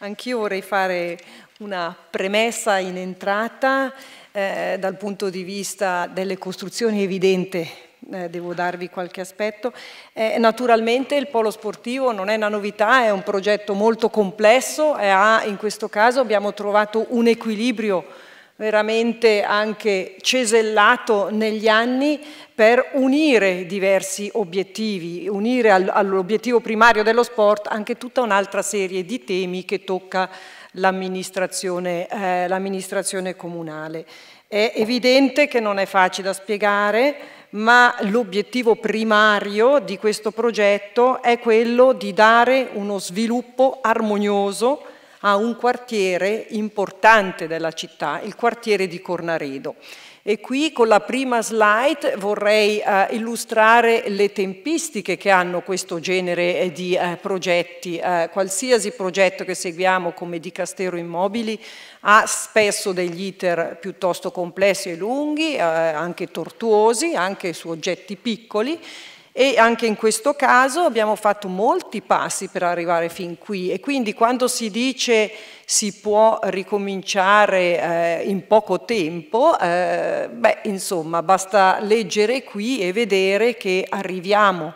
Anch'io vorrei fare una premessa in entrata eh, dal punto di vista delle costruzioni evidente. Eh, devo darvi qualche aspetto. Eh, naturalmente il polo sportivo non è una novità, è un progetto molto complesso, ha, in questo caso abbiamo trovato un equilibrio veramente anche cesellato negli anni per unire diversi obiettivi, unire all'obiettivo primario dello sport anche tutta un'altra serie di temi che tocca l'amministrazione eh, comunale. È evidente che non è facile da spiegare, ma l'obiettivo primario di questo progetto è quello di dare uno sviluppo armonioso a un quartiere importante della città, il quartiere di Cornaredo. E qui con la prima slide vorrei eh, illustrare le tempistiche che hanno questo genere eh, di eh, progetti. Eh, qualsiasi progetto che seguiamo come di Castero Immobili ha spesso degli iter piuttosto complessi e lunghi, eh, anche tortuosi, anche su oggetti piccoli, e anche in questo caso abbiamo fatto molti passi per arrivare fin qui e quindi quando si dice si può ricominciare eh, in poco tempo, eh, beh insomma basta leggere qui e vedere che arriviamo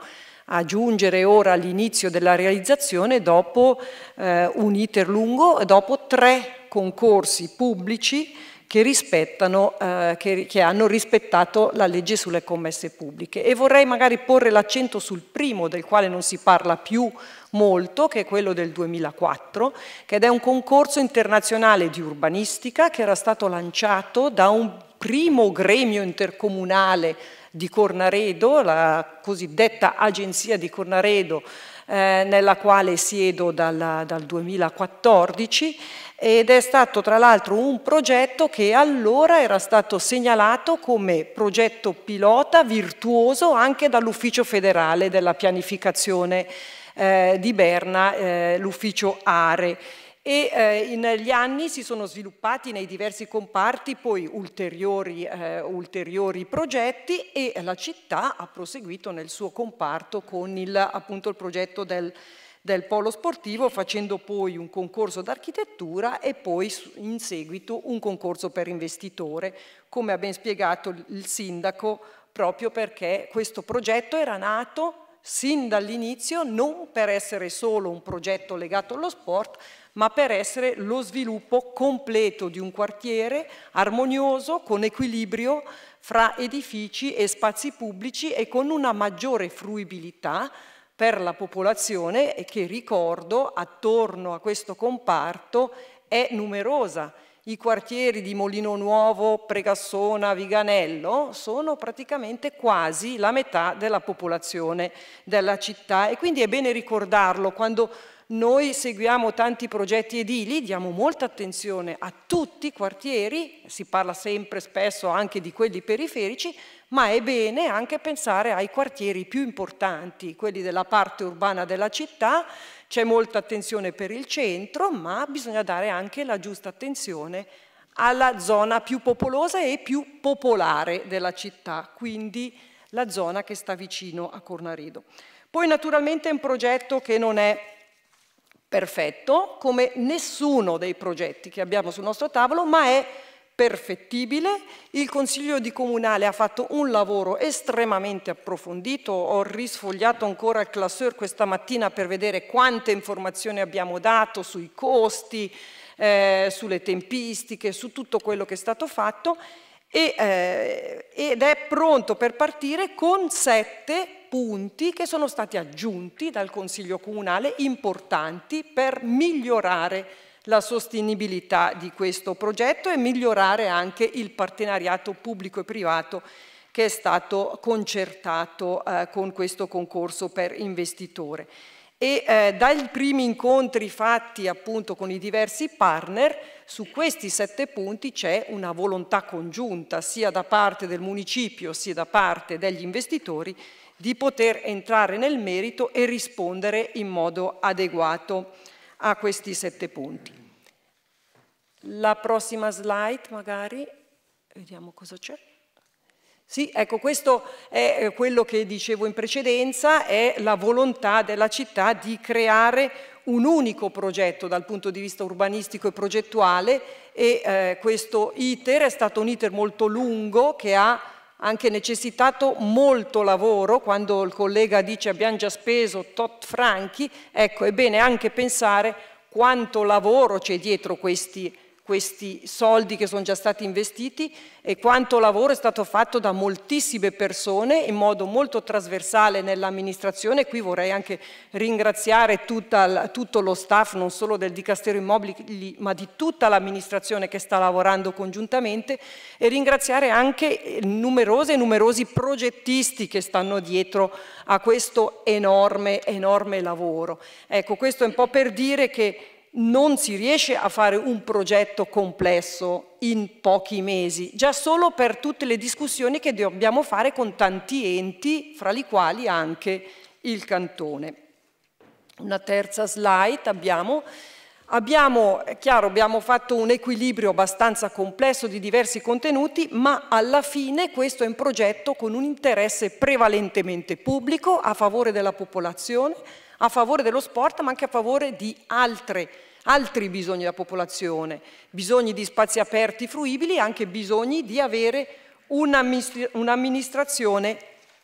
a giungere ora all'inizio della realizzazione dopo eh, un iter lungo, dopo tre concorsi pubblici che, eh, che, che, hanno rispettato la legge sulle commesse pubbliche. E vorrei magari porre l'accento sul primo, del quale non si parla più molto, che è quello del 2004, ed è un concorso internazionale di urbanistica che era stato lanciato da un primo gremio intercomunale di Cornaredo, la cosiddetta agenzia di Cornaredo, eh, nella quale siedo dalla, dal 2014 ed è stato tra l'altro un progetto che allora era stato segnalato come progetto pilota virtuoso anche dall'ufficio federale della pianificazione eh, di Berna, eh, l'ufficio ARE e eh, negli anni si sono sviluppati nei diversi comparti poi ulteriori, eh, ulteriori, progetti e la città ha proseguito nel suo comparto con il, appunto, il progetto del del polo sportivo facendo poi un concorso d'architettura e poi in seguito un concorso per investitore, come ha ben spiegato il sindaco, proprio perché questo progetto era nato sin dall'inizio non per essere solo un progetto legato allo sport, ma per essere lo sviluppo completo di un quartiere armonioso, con equilibrio fra edifici e spazi pubblici e con una maggiore fruibilità per la popolazione e che ricordo attorno a questo comparto è numerosa. I quartieri di Molino Nuovo, Pregassona, Viganello sono praticamente quasi la metà della popolazione della città e quindi è bene ricordarlo quando noi seguiamo tanti progetti edili, diamo molta attenzione a tutti i quartieri, si parla sempre spesso anche di quelli periferici, ma è bene anche pensare ai quartieri più importanti, quelli della parte urbana della città, c'è molta attenzione per il centro, ma bisogna dare anche la giusta attenzione alla zona più popolosa e più popolare della città, quindi la zona che sta vicino a Cornaredo. Poi naturalmente è un progetto che non è perfetto come nessuno dei progetti che abbiamo sul nostro tavolo, ma è perfettibile. Il Consiglio di Comunale ha fatto un lavoro estremamente approfondito, ho risfogliato ancora il classeur questa mattina per vedere quante informazioni abbiamo dato sui costi, eh, sulle tempistiche, su tutto quello che è stato fatto e, eh, ed è pronto per partire con sette punti che sono stati aggiunti dal Consiglio Comunale importanti per migliorare la sostenibilità di questo progetto e migliorare anche il partenariato pubblico e privato che è stato concertato eh, con questo concorso per investitore e eh, dai primi incontri fatti appunto con i diversi partner, su questi sette punti c'è una volontà congiunta sia da parte del municipio sia da parte degli investitori di poter entrare nel merito e rispondere in modo adeguato a questi sette punti. La prossima slide magari, vediamo cosa c'è. Sì, ecco, questo è eh, quello che dicevo in precedenza, è la volontà della città di creare un unico progetto dal punto di vista urbanistico e progettuale e eh, questo iter è stato un iter molto lungo che ha anche necessitato molto lavoro, quando il collega dice abbiamo già speso tot franchi, ecco, è bene anche pensare quanto lavoro c'è dietro questi progetti questi soldi che sono già stati investiti e quanto lavoro è stato fatto da moltissime persone in modo molto trasversale nell'amministrazione. Qui vorrei anche ringraziare tutta, tutto lo staff, non solo del Dicastero Immobili, ma di tutta l'amministrazione che sta lavorando congiuntamente e ringraziare anche eh, numerose e numerosi progettisti che stanno dietro a questo enorme, enorme lavoro. Ecco, questo è un po' per dire che non si riesce a fare un progetto complesso in pochi mesi, già solo per tutte le discussioni che dobbiamo fare con tanti enti, fra i quali anche il cantone. Una terza slide abbiamo. Abbiamo, chiaro, abbiamo fatto un equilibrio abbastanza complesso di diversi contenuti, ma alla fine questo è un progetto con un interesse prevalentemente pubblico a favore della popolazione, a favore dello sport ma anche a favore di altre, altri bisogni della popolazione, bisogni di spazi aperti fruibili e anche bisogni di avere un'amministrazione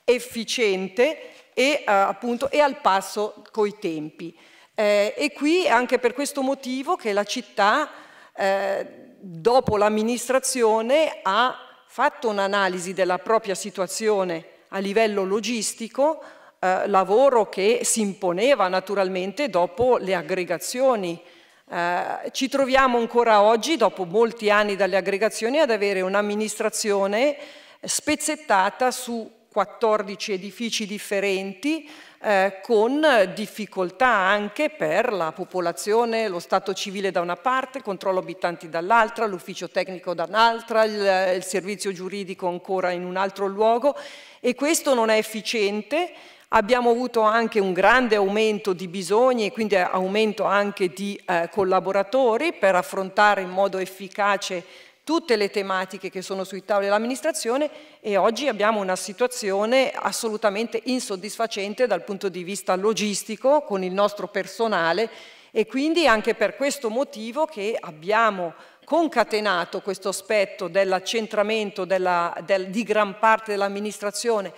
efficiente e, eh, appunto, e al passo coi tempi. Eh, e qui è anche per questo motivo che la città, eh, dopo l'amministrazione, ha fatto un'analisi della propria situazione a livello logistico eh, lavoro che si imponeva naturalmente dopo le aggregazioni. Eh, ci troviamo ancora oggi, dopo molti anni dalle aggregazioni, ad avere un'amministrazione spezzettata su 14 edifici differenti, eh, con difficoltà anche per la popolazione, lo stato civile da una parte, il controllo abitanti dall'altra, l'ufficio tecnico da un'altra, il, il servizio giuridico ancora in un altro luogo e questo non è efficiente Abbiamo avuto anche un grande aumento di bisogni e quindi aumento anche di eh, collaboratori per affrontare in modo efficace tutte le tematiche che sono sui tavoli dell'amministrazione e oggi abbiamo una situazione assolutamente insoddisfacente dal punto di vista logistico con il nostro personale e quindi anche per questo motivo che abbiamo concatenato questo aspetto dell'accentramento della, del, di gran parte dell'amministrazione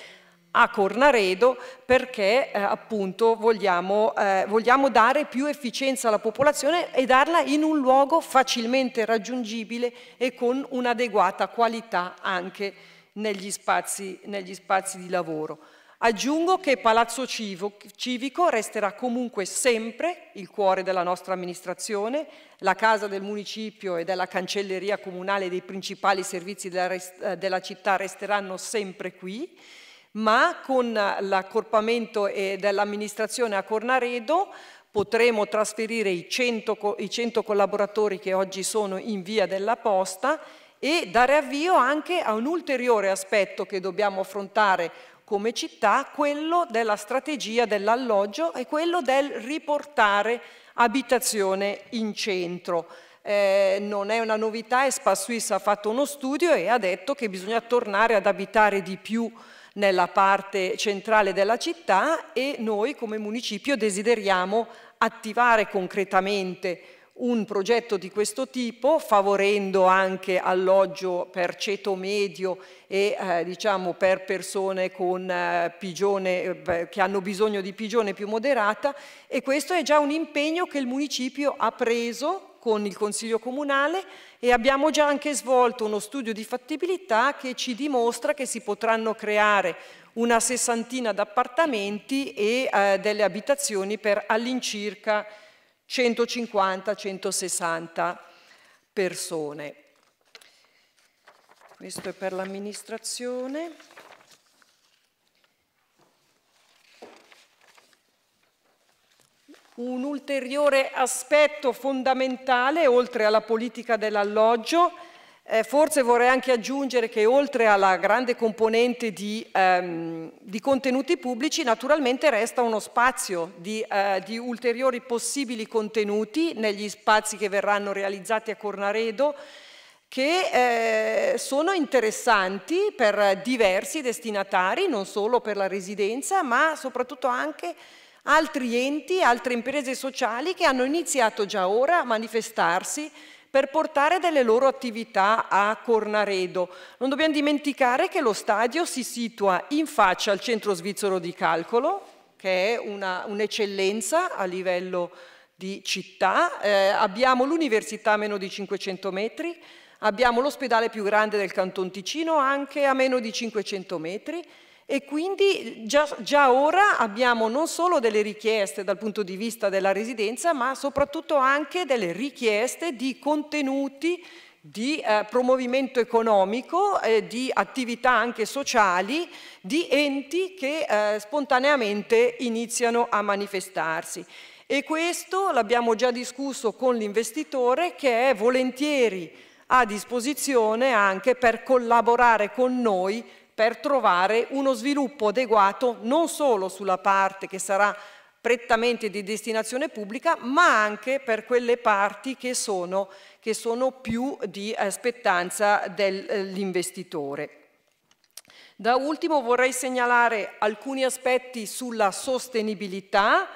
a Cornaredo perché eh, appunto vogliamo, eh, vogliamo, dare più efficienza alla popolazione e darla in un luogo facilmente raggiungibile e con un'adeguata qualità anche negli spazi, negli spazi di lavoro. Aggiungo che Palazzo Civico resterà comunque sempre il cuore della nostra amministrazione, la casa del municipio e della cancelleria comunale dei principali servizi della, eh, della città resteranno sempre qui, ma con l'accorpamento dell'amministrazione a Cornaredo potremo trasferire i 100, i 100 collaboratori che oggi sono in via della posta e dare avvio anche a un ulteriore aspetto che dobbiamo affrontare come città, quello della strategia dell'alloggio e quello del riportare abitazione in centro. Eh, non è una novità, Spa Suisse ha fatto uno studio e ha detto che bisogna tornare ad abitare di più nella parte centrale della città e noi come municipio desideriamo attivare concretamente un progetto di questo tipo favorendo anche alloggio per ceto medio e eh, diciamo per persone con, eh, pigione, eh, che hanno bisogno di pigione più moderata e questo è già un impegno che il municipio ha preso con il Consiglio Comunale e abbiamo già anche svolto uno studio di fattibilità che ci dimostra che si potranno creare una sessantina d'appartamenti e eh, delle abitazioni per all'incirca 150-160 persone. Questo è per l'amministrazione. Un ulteriore aspetto fondamentale, oltre alla politica dell'alloggio, eh, forse vorrei anche aggiungere che oltre alla grande componente di, ehm, di contenuti pubblici, naturalmente resta uno spazio di, eh, di, ulteriori possibili contenuti negli spazi che verranno realizzati a Cornaredo, che eh, sono interessanti per diversi destinatari, non solo per la residenza, ma soprattutto anche per altri enti, altre imprese sociali che hanno iniziato già ora a manifestarsi per portare delle loro attività a Cornaredo. Non dobbiamo dimenticare che lo stadio si situa in faccia al centro svizzero di calcolo, che è un'eccellenza a livello di città. Eh, abbiamo l'università a meno di 500 metri, abbiamo l'ospedale più grande del Canton Ticino anche a meno di 500 metri, e quindi già, già, ora abbiamo non solo delle richieste dal punto di vista della residenza, ma soprattutto anche delle richieste di contenuti di eh, promovimento economico, eh, di attività anche sociali, di enti che eh, spontaneamente iniziano a manifestarsi. E questo l'abbiamo già discusso con l'investitore che è volentieri a disposizione anche per collaborare con noi per trovare uno sviluppo adeguato non solo sulla parte che sarà prettamente di destinazione pubblica, ma anche per quelle parti che sono, che sono più di aspettanza eh, dell'investitore. Eh, da ultimo vorrei segnalare alcuni aspetti sulla sostenibilità,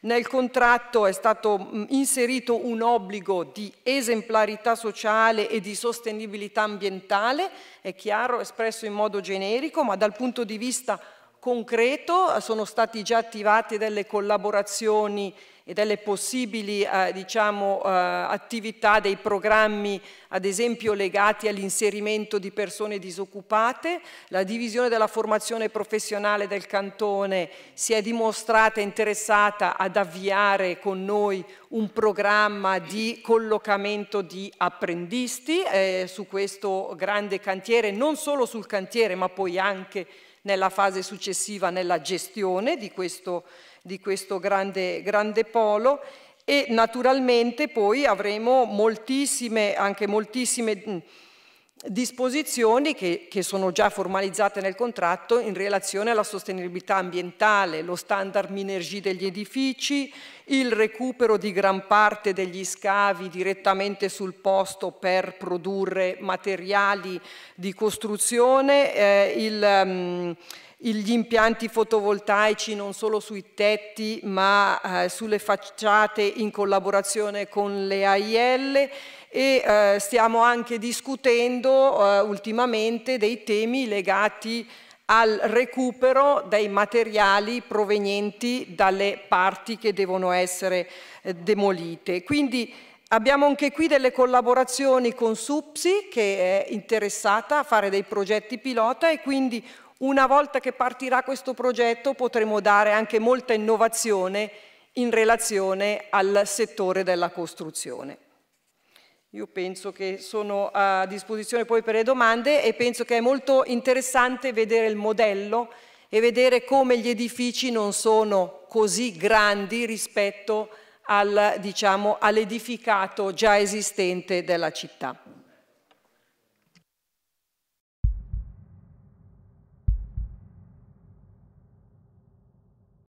nel contratto è stato mm, inserito un obbligo di esemplarità sociale e di sostenibilità ambientale, è chiaro, espresso in modo generico, ma dal punto di vista concreto, eh, sono stati già attivate delle collaborazioni e delle possibili eh, diciamo, eh, attività dei programmi, ad esempio legati all'inserimento di persone disoccupate. La divisione della formazione professionale del cantone si è dimostrata interessata ad avviare con noi un programma di collocamento di apprendisti eh, su questo grande cantiere, non solo sul cantiere ma poi anche nella fase successiva nella gestione di questo, di questo grande, grande polo e naturalmente poi avremo moltissime, anche moltissime disposizioni che, che, sono già formalizzate nel contratto in relazione alla sostenibilità ambientale, lo standard Minergie degli edifici, il recupero di gran parte degli scavi direttamente sul posto per produrre materiali di costruzione, eh, il... Um, gli impianti fotovoltaici non solo sui tetti ma eh, sulle facciate in collaborazione con le AIL e eh, stiamo anche discutendo eh, ultimamente dei temi legati al recupero dei materiali provenienti dalle parti che devono essere eh, demolite. Quindi abbiamo anche qui delle collaborazioni con SUPSI che è interessata a fare dei progetti pilota e quindi una volta che partirà questo progetto potremo dare anche molta innovazione in relazione al settore della costruzione. Io penso che sono a disposizione poi per le domande e penso che è molto interessante vedere il modello e vedere come gli edifici non sono così grandi rispetto al, diciamo, all'edificato già esistente della città.